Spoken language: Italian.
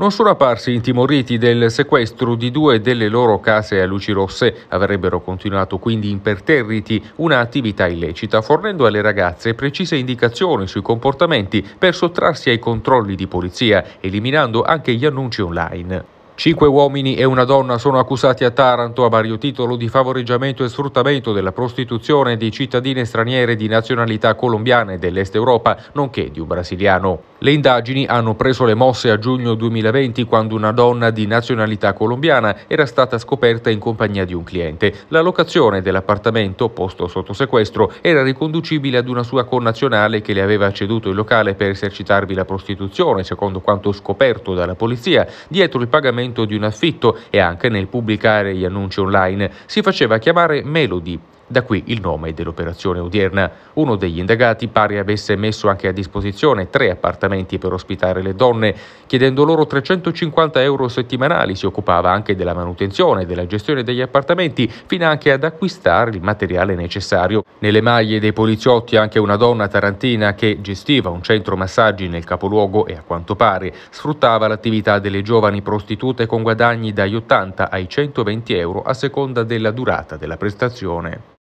non sono apparsi intimoriti del sequestro di due delle loro case a luci rosse. Avrebbero continuato quindi imperterriti un'attività illecita, fornendo alle ragazze precise indicazioni sui comportamenti per sottrarsi ai controlli di polizia, eliminando anche gli annunci online. Cinque uomini e una donna sono accusati a Taranto a vario titolo di favoreggiamento e sfruttamento della prostituzione di cittadine straniere di nazionalità colombiana e dell'Est Europa, nonché di un brasiliano. Le indagini hanno preso le mosse a giugno 2020 quando una donna di nazionalità colombiana era stata scoperta in compagnia di un cliente. La locazione dell'appartamento, posto sotto sequestro, era riconducibile ad una sua connazionale che le aveva ceduto il locale per esercitarvi la prostituzione, secondo quanto scoperto dalla polizia, dietro il pagamento l'aumento di un affitto e anche nel pubblicare gli annunci online. Si faceva chiamare Melody da qui il nome dell'operazione odierna. Uno degli indagati pare avesse messo anche a disposizione tre appartamenti per ospitare le donne, chiedendo loro 350 euro settimanali. Si occupava anche della manutenzione e della gestione degli appartamenti, fino anche ad acquistare il materiale necessario. Nelle maglie dei poliziotti anche una donna tarantina che gestiva un centro massaggi nel capoluogo e a quanto pare sfruttava l'attività delle giovani prostitute con guadagni dagli 80 ai 120 euro a seconda della durata della prestazione.